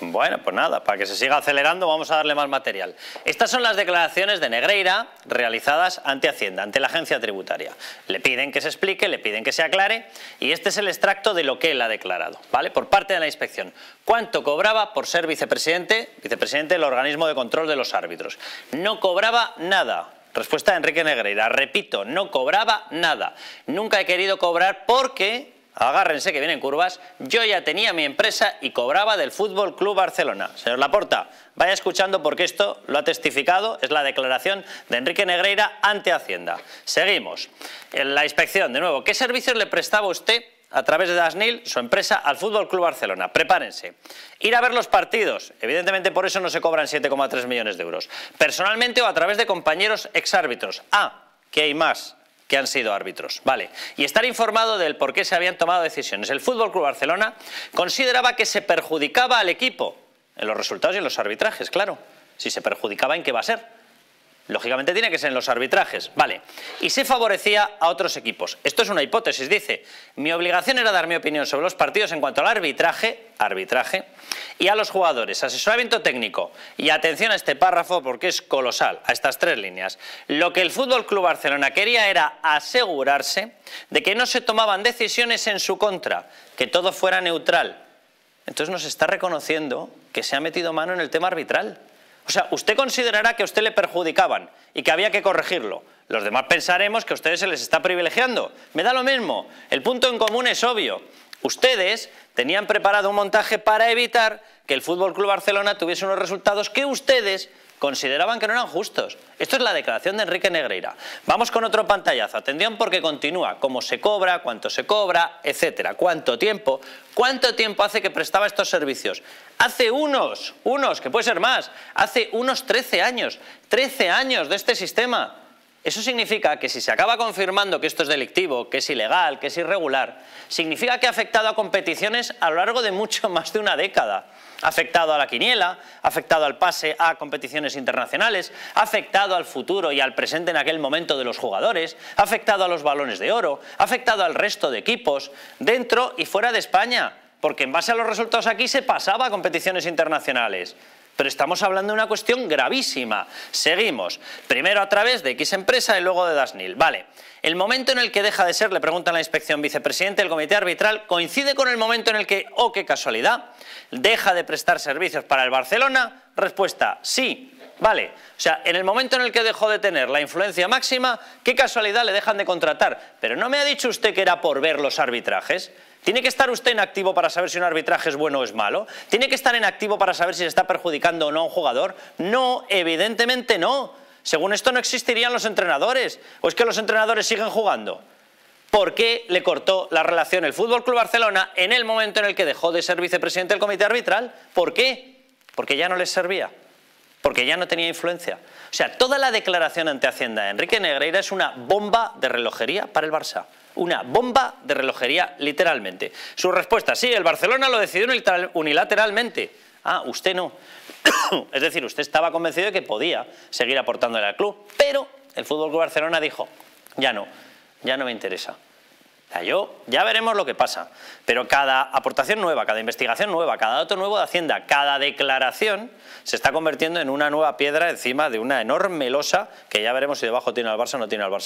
Bueno, pues nada, para que se siga acelerando vamos a darle más material. Estas son las declaraciones de Negreira realizadas ante Hacienda, ante la agencia tributaria. Le piden que se explique, le piden que se aclare y este es el extracto de lo que él ha declarado, ¿vale? Por parte de la inspección. ¿Cuánto cobraba por ser vicepresidente? Vicepresidente del organismo de control de los árbitros. No cobraba nada. Respuesta de Enrique Negreira. Repito, no cobraba nada. Nunca he querido cobrar porque agárrense que vienen curvas, yo ya tenía mi empresa y cobraba del Fútbol Club Barcelona. Señor Laporta, vaya escuchando porque esto lo ha testificado, es la declaración de Enrique Negreira ante Hacienda. Seguimos. En la inspección, de nuevo, ¿qué servicios le prestaba usted a través de Dasnil, su empresa, al Fútbol Club Barcelona. Prepárense. Ir a ver los partidos. Evidentemente por eso no se cobran 7,3 millones de euros. Personalmente o a través de compañeros exárbitros. Ah, que hay más que han sido árbitros. Vale. Y estar informado del por qué se habían tomado decisiones. El Fútbol Club Barcelona consideraba que se perjudicaba al equipo en los resultados y en los arbitrajes, claro. Si se perjudicaba, ¿en qué va a ser? Lógicamente tiene que ser en los arbitrajes, vale. Y se favorecía a otros equipos. Esto es una hipótesis, dice. Mi obligación era dar mi opinión sobre los partidos en cuanto al arbitraje, arbitraje, y a los jugadores, asesoramiento técnico. Y atención a este párrafo porque es colosal, a estas tres líneas. Lo que el Fútbol Club Barcelona quería era asegurarse de que no se tomaban decisiones en su contra, que todo fuera neutral. Entonces nos está reconociendo que se ha metido mano en el tema arbitral. O sea, usted considerará que a usted le perjudicaban y que había que corregirlo. Los demás pensaremos que a ustedes se les está privilegiando. Me da lo mismo, el punto en común es obvio. Ustedes tenían preparado un montaje para evitar que el Fútbol Club Barcelona tuviese unos resultados que ustedes consideraban que no eran justos. Esto es la declaración de Enrique Negreira. Vamos con otro pantallazo. Atención porque continúa cómo se cobra, cuánto se cobra, etcétera. ¿Cuánto tiempo? ¿Cuánto tiempo hace que prestaba estos servicios? Hace unos, unos, que puede ser más, hace unos 13 años, 13 años de este sistema. Eso significa que si se acaba confirmando que esto es delictivo, que es ilegal, que es irregular, significa que ha afectado a competiciones a lo largo de mucho más de una década. Ha afectado a la quiniela, ha afectado al pase a competiciones internacionales, ha afectado al futuro y al presente en aquel momento de los jugadores, ha afectado a los balones de oro, ha afectado al resto de equipos, dentro y fuera de España, porque en base a los resultados aquí se pasaba a competiciones internacionales. Pero estamos hablando de una cuestión gravísima. Seguimos. Primero a través de X empresa y luego de Dasnil. Vale. El momento en el que deja de ser, le preguntan la inspección vicepresidente del comité arbitral, coincide con el momento en el que, oh, qué casualidad, deja de prestar servicios para el Barcelona. Respuesta, sí. Vale, o sea, en el momento en el que dejó de tener la influencia máxima, qué casualidad le dejan de contratar. Pero no me ha dicho usted que era por ver los arbitrajes. ¿Tiene que estar usted en activo para saber si un arbitraje es bueno o es malo? ¿Tiene que estar en activo para saber si se está perjudicando o no a un jugador? No, evidentemente no. Según esto no existirían los entrenadores. ¿O es que los entrenadores siguen jugando? ¿Por qué le cortó la relación el Fútbol Club Barcelona en el momento en el que dejó de ser vicepresidente del comité arbitral? ¿Por qué? Porque ya no les servía. Porque ya no tenía influencia. O sea, toda la declaración ante Hacienda de Enrique Negreira es una bomba de relojería para el Barça una bomba de relojería literalmente. Su respuesta, sí, el Barcelona lo decidió unilateralmente. Ah, usted no. es decir, usted estaba convencido de que podía seguir aportándole al club, pero el Fútbol Barcelona dijo, ya no, ya no me interesa. Yo, ya veremos lo que pasa, pero cada aportación nueva, cada investigación nueva, cada dato nuevo de Hacienda, cada declaración se está convirtiendo en una nueva piedra encima de una enorme losa que ya veremos si debajo tiene al Barça o no tiene al Barça.